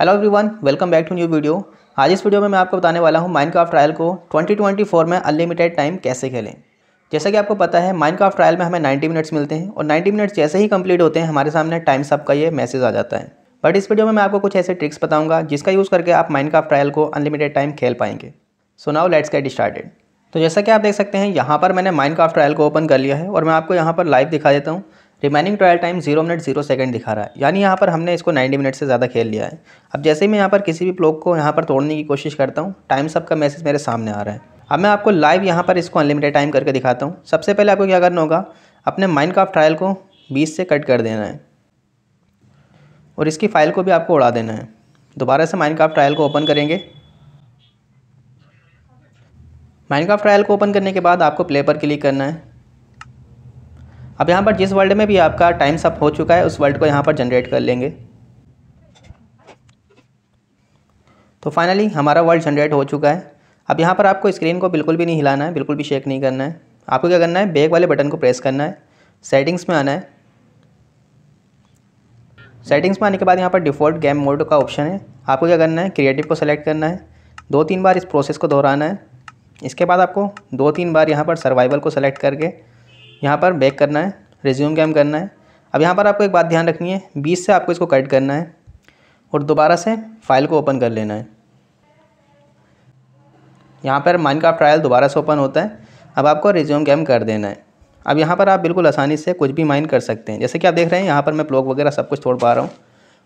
hello everyone welcome back to new video आज इस video में मैं आपको बताने वाला हूँ माइनक्राफ्ट ट्रायल को 2024 में अनलिमिटेड टाइम कैसे खेलें जैसा कि आपको पता है माइनक्राफ्ट ट्रायल में हमें 90 मिनट्स मिलते हैं और 90 मिनट्स जैसे ही कंप्लीट होते हैं हमारे सामने टाइम सब का ये मैसेज आ जाता है बट इस वीडियो में मैं आपको कुछ ऐसे ट्रिक्स बताऊँगा जिसका यूज़ करके आप माइनक्राफ्ट ट्रायल को अनलिमिटेड टाइम खेल पाएंगे so now let's get started तो जैसा कि आप देख सकते हैं यहाँ पर मैंने माइनक्राफ्ट ट्रायल को ओपन कर लिया है और मैं आपको यहाँ पर लाइव दिखा देता हूँ remaining trial time zero minute zero second दिखा रहा है यानी यहाँ पर हमने इसको 90 मिनट से ज़्यादा खेल लिया है अब जैसे ही मैं यहाँ पर किसी भी प्लॉक को यहाँ पर तोड़ने की कोशिश करता हूँ टाइम सब का मैसेज मेरे सामने आ रहा है अब मैं आपको लाइव यहाँ पर इसको अनलिमिटेड टाइम करके दिखाता हूँ सबसे पहले आपको क्या करना होगा अपने माइंड काफ ट्रायल को बीस से कट कर देना है और इसकी फ़ाइल को भी आपको उड़ा देना है दोबारा से माइंड काफ ट्रायल को ओपन करेंगे माइनक्राफ्ट ट्रायल को ओपन करने के बाद आपको प्ले पर क्लिक करना है अब यहाँ पर जिस वर्ल्ड में भी आपका टाइम अप हो चुका है उस वर्ल्ड को यहाँ पर जनरेट कर लेंगे तो फाइनली हमारा वर्ल्ड जनरेट हो चुका है अब यहाँ पर आपको स्क्रीन को बिल्कुल भी नहीं हिलाना है बिल्कुल भी शेक नहीं करना है आपको क्या करना है बैक वाले बटन को प्रेस करना है सेटिंग्स में आना है सेटिंग्स में आने के बाद यहाँ पर डिफ़ॉल्ट गेम मोड का ऑप्शन है आपको क्या करना है क्रिएटिव को सेलेक्ट करना है दो तीन बार इस प्रोसेस को दोहराना है इसके बाद आपको दो तीन बार यहाँ पर सर्वाइवल को सेलेक्ट करके यहाँ पर बैक करना है रिज्यूम कैम करना है अब यहाँ पर आपको एक बात ध्यान रखनी है बीस से आपको इसको कट करना है और दोबारा से फाइल को ओपन कर लेना है यहाँ पर का ट्रायल दोबारा से ओपन होता है अब आपको रिज्यूम कैम कर देना है अब यहाँ पर आप बिल्कुल आसानी से कुछ भी माइन कर सकते हैं जैसे कि आप देख रहे हैं यहाँ पर मैं प्लॉग वगैरह सब कुछ छोड़ पा रहा हूँ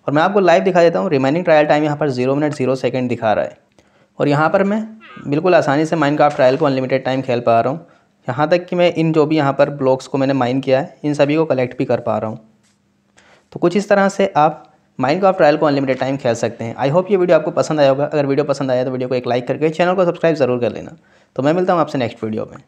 और मैं आपको लाइव दिखा देता हूँ रिमेनिंग ट्रायल टाइम यहाँ पर जीरो मिनट जीरो सेकेंड दिखा रहा है और यहाँ पर मैं बिल्कुल आसानी से माइंड ट्रायल को अनलिमिटेड टाइम खेल पा रहा हूँ यहाँ तक कि मैं इन जो भी यहाँ पर ब्लॉक्स को मैंने माइन किया है इन सभी को कलेक्ट भी कर पा रहा हूँ तो कुछ इस तरह से आप माइनक्राफ्ट ट्रायल को अनलिमिटेड टाइम खेल सकते हैं आई होप ये वीडियो आपको पसंद आया होगा अगर वीडियो पसंद आया तो वीडियो को एक लाइक करके चैनल को सब्सक्राइब जरूर कर लेना तो मैं मिलता हूँ आपसे नेक्स्ट वीडियो में